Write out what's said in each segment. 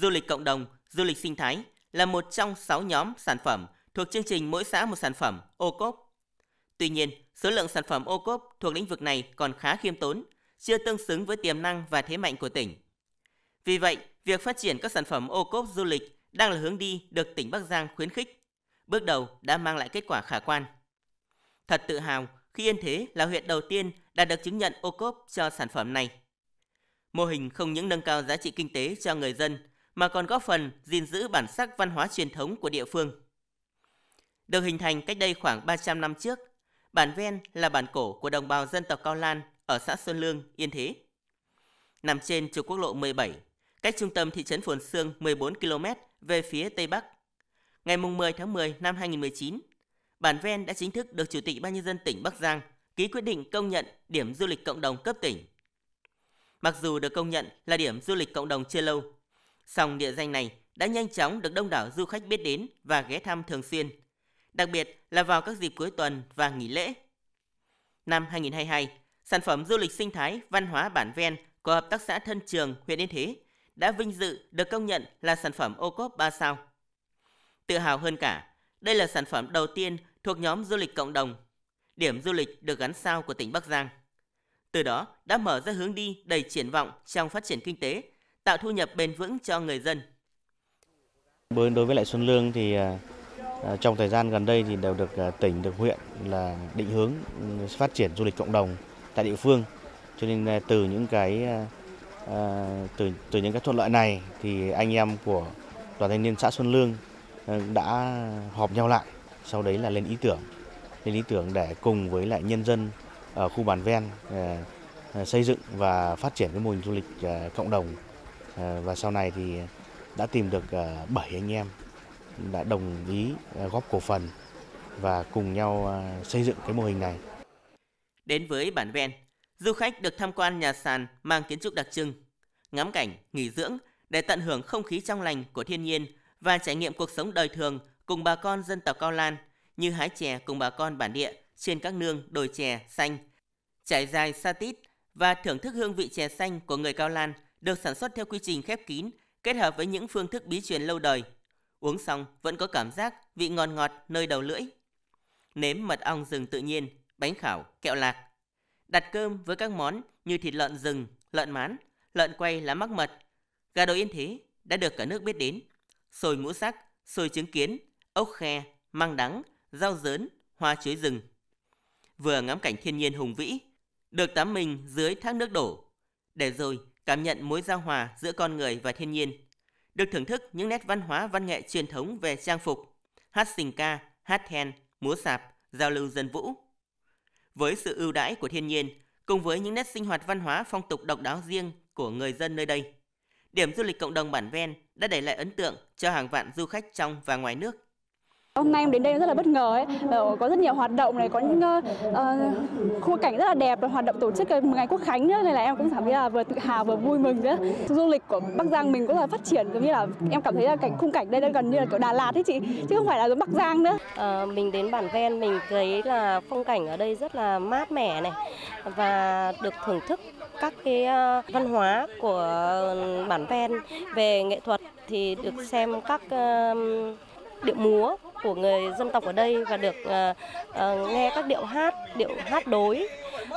du lịch cộng đồng, du lịch sinh thái là một trong 6 nhóm sản phẩm thuộc chương trình mỗi xã một sản phẩm ô cốp. Tuy nhiên, số lượng sản phẩm ô cốp thuộc lĩnh vực này còn khá khiêm tốn, chưa tương xứng với tiềm năng và thế mạnh của tỉnh. Vì vậy, việc phát triển các sản phẩm ô cốp du lịch đang là hướng đi được tỉnh Bắc Giang khuyến khích. Bước đầu đã mang lại kết quả khả quan. Thật tự hào khi Yên Thế là huyện đầu tiên đạt được chứng nhận ô cốp cho sản phẩm này. Mô hình không những nâng cao giá trị kinh tế cho người dân mà còn góp phần gìn giữ bản sắc văn hóa truyền thống của địa phương. Được hình thành cách đây khoảng 300 năm trước, bản ven là bản cổ của đồng bào dân tộc Cao Lan ở xã Xuân Lương, Yên Thế. Nằm trên trục quốc lộ 17, cách trung tâm thị trấn Phồn Xương 14 km về phía Tây Bắc. Ngày 10 tháng 10 năm 2019, bản ven đã chính thức được Chủ tịch Ban Nhân dân tỉnh Bắc Giang ký quyết định công nhận điểm du lịch cộng đồng cấp tỉnh. Mặc dù được công nhận là điểm du lịch cộng đồng chưa lâu, song địa danh này đã nhanh chóng được đông đảo du khách biết đến và ghé thăm thường xuyên, đặc biệt là vào các dịp cuối tuần và nghỉ lễ. Năm 2022, sản phẩm du lịch sinh thái văn hóa bản ven của Hợp tác xã Thân Trường, huyện Yên Thế đã vinh dự được công nhận là sản phẩm ô cốp 3 sao. Tự hào hơn cả, đây là sản phẩm đầu tiên thuộc nhóm du lịch cộng đồng, điểm du lịch được gắn sao của tỉnh Bắc Giang. Từ đó đã mở ra hướng đi đầy triển vọng trong phát triển kinh tế tạo thu nhập bền vững cho người dân. Đối với lại Xuân Lương thì à, à, trong thời gian gần đây thì đều được à, tỉnh, được huyện là định hướng ừ, phát triển du lịch cộng đồng tại địa phương. Cho nên từ những cái từ từ những cái thuận lợi này thì anh em của đoàn thanh niên xã Xuân Lương đã họp nhau lại, sau đấy là lên ý tưởng, lên ý tưởng để cùng với lại nhân dân ở khu bản ven xây dựng và phát triển cái mô hình du lịch cộng đồng Ờ, và sau này thì đã tìm được 7 ờ, anh em đã đồng ý ờ, góp cổ phần và cùng nhau xây dựng cái mô hình này. Đến với bản ven, du khách được tham quan nhà sàn mang kiến trúc đặc trưng, ngắm cảnh, nghỉ dưỡng để tận hưởng không khí trong lành của thiên nhiên và trải nghiệm cuộc sống đời thường cùng bà con dân tộc Cao Lan như hái chè cùng bà con bản địa trên các nương đồi chè xanh, trải dài sa tít và thưởng thức hương vị chè xanh của người Cao Lan – được sản xuất theo quy trình khép kín, kết hợp với những phương thức bí truyền lâu đời. Uống xong vẫn có cảm giác vị ngọt ngọt nơi đầu lưỡi. Nếm mật ong rừng tự nhiên, bánh khảo, kẹo lạc. Đặt cơm với các món như thịt lợn rừng, lợn mán, lợn quay lá mắc mật, gà đồ yên thế đã được cả nước biết đến. Sồi ngũ sắc, sồi trứng kiến, ốc khe, măng đắng, rau dớn, hoa chuối rừng. Vừa ngắm cảnh thiên nhiên hùng vĩ, được tắm mình dưới thác nước đổ, để rồi cảm nhận mối giao hòa giữa con người và thiên nhiên, được thưởng thức những nét văn hóa văn nghệ truyền thống về trang phục, hát sình ca, hát then, múa sạp, giao lưu dân vũ. Với sự ưu đãi của thiên nhiên, cùng với những nét sinh hoạt văn hóa phong tục độc đáo riêng của người dân nơi đây, điểm du lịch cộng đồng bản ven đã để lại ấn tượng cho hàng vạn du khách trong và ngoài nước Hôm nay em đến đây rất là bất ngờ ấy, ờ, có rất nhiều hoạt động này, có những uh, ờ, ờ, khu cảnh rất là đẹp, và hoạt động tổ chức ngày quốc khánh nữa, nên là em cũng cảm thấy là vừa tự hào vừa vui mừng nữa. Du lịch của Bắc Giang mình cũng là phát triển giống như là em cảm thấy là cảnh khung cảnh đây gần như là kiểu Đà Lạt ấy chị, chứ không phải là giống Bắc Giang nữa. À, mình đến bản ven mình thấy là phong cảnh ở đây rất là mát mẻ này và được thưởng thức các cái văn hóa của bản ven về nghệ thuật thì được xem các điệu múa của người dân tộc ở đây và được ờ, ờ, nghe các điệu hát, điệu hát đối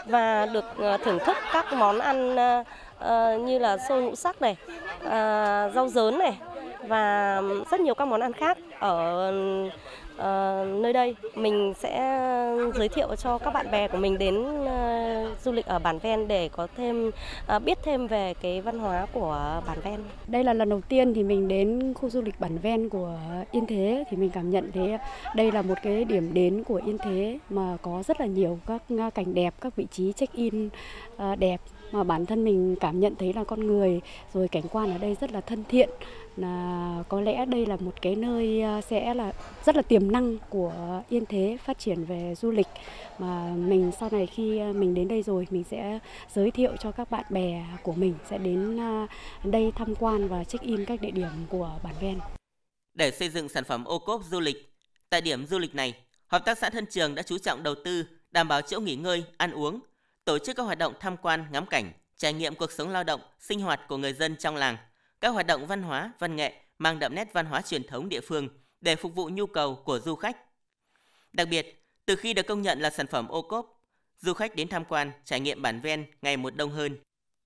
và được ờ, thưởng thức các món ăn như là xôi ngũ sắc này, rau dớn này và rất nhiều các món ăn khác ở uh, nơi đây. Mình sẽ giới thiệu cho các bạn bè của mình đến uh, du lịch ở bản ven để có thêm uh, biết thêm về cái văn hóa của bản ven. Đây là lần đầu tiên thì mình đến khu du lịch bản ven của Yên Thế thì mình cảm nhận thế đây là một cái điểm đến của Yên Thế mà có rất là nhiều các cảnh đẹp, các vị trí check-in uh, đẹp mà bản thân mình cảm nhận thấy là con người rồi cảnh quan ở đây rất là thân thiện là có lẽ đây là một cái nơi sẽ là rất là tiềm tiềm năng của Yên Thế phát triển về du lịch mà mình sau này khi à, mình đến đây rồi mình sẽ giới thiệu cho các bạn bè của mình sẽ đến à, đây tham quan và check-in các địa điểm của bản ven. Để xây dựng sản phẩm ô cốp du lịch, tại điểm du lịch này, Hợp tác xã Thân Trường đã chú trọng đầu tư, đảm bảo chỗ nghỉ ngơi, ăn uống, tổ chức các hoạt động tham quan, ngắm cảnh, trải nghiệm cuộc sống lao động, sinh hoạt của người dân trong làng, các hoạt động văn hóa, văn nghệ mang đậm nét văn hóa truyền thống địa phương – để phục vụ nhu cầu của du khách. Đặc biệt, từ khi được công nhận là sản phẩm ô cốp, du khách đến tham quan trải nghiệm bản ven ngày một đông hơn,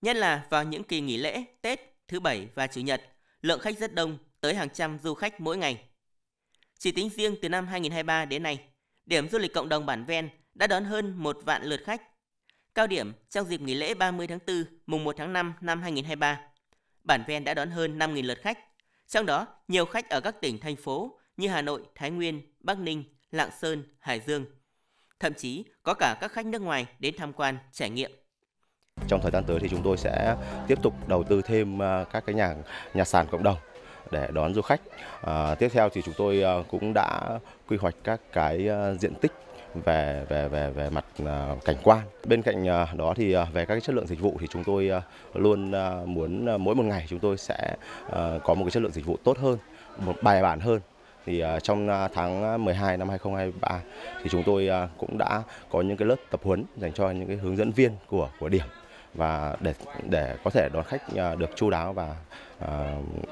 nhất là vào những kỳ nghỉ lễ, Tết, thứ Bảy và Chủ nhật, lượng khách rất đông, tới hàng trăm du khách mỗi ngày. Chỉ tính riêng từ năm 2023 đến nay, điểm du lịch cộng đồng bản ven đã đón hơn một vạn lượt khách. Cao điểm trong dịp nghỉ lễ 30 tháng 4, mùng 1 tháng 5 năm 2023, bản ven đã đón hơn 5.000 lượt khách, trong đó nhiều khách ở các tỉnh, thành phố như Hà Nội, Thái Nguyên, Bắc Ninh, Lạng Sơn, Hải Dương. Thậm chí có cả các khách nước ngoài đến tham quan, trải nghiệm. Trong thời gian tới thì chúng tôi sẽ tiếp tục đầu tư thêm à, các cái nhà nhà sàn cộng đồng để đón du khách. À, tiếp theo thì chúng tôi à, cũng đã quy hoạch các cái à, diện tích về về về về mặt cảnh quan. Bên cạnh đó thì về các chất lượng dịch vụ thì chúng tôi luôn muốn mỗi một ngày chúng tôi sẽ có một cái chất lượng dịch vụ tốt hơn, một bài bản hơn thì ờ, trong ờ, tháng 12 ờ, năm 2023 thì chúng tôi cũng đã có những cái lớp tập huấn dành cho những cái hướng dẫn viên của của điểm và để để có thể đón khách được chu đáo và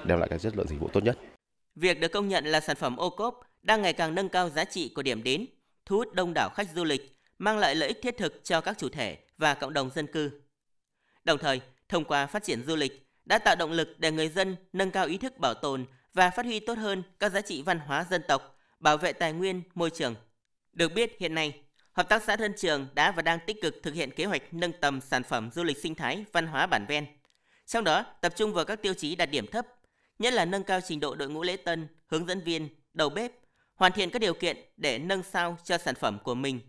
đem lại cái chất lượng dịch vụ tốt nhất. Việc được công nhận là sản phẩm ô cốp đang ngày càng nâng cao giá trị của điểm đến, thu hút đông đảo khách du lịch, mang lại lợi ích thiết thực cho các chủ thể và cộng đồng dân cư. Đồng thời, thông qua phát triển du lịch đã tạo động lực để người dân nâng cao ý thức bảo tồn và phát huy tốt hơn các giá trị văn hóa dân tộc, bảo vệ tài nguyên, môi trường. Được biết hiện nay, Hợp tác xã Thân Trường đã và đang tích cực thực hiện kế hoạch nâng tầm sản phẩm du lịch sinh thái văn hóa bản ven. Trong đó, tập trung vào các tiêu chí đạt điểm thấp, nhất là nâng cao trình độ đội ngũ lễ tân, hướng dẫn viên, đầu bếp, hoàn thiện các điều kiện để nâng sao cho sản phẩm của mình.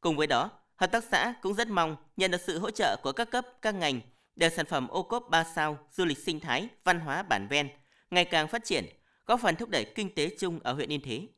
Cùng với đó, hợp tác xã cũng rất mong nhận được sự hỗ trợ của các cấp, các ngành để sản phẩm ô cốp 3 sao du lịch sinh thái văn hóa bản ven – ngày càng phát triển, góp phần thúc đẩy kinh tế chung ở huyện Yên Thế.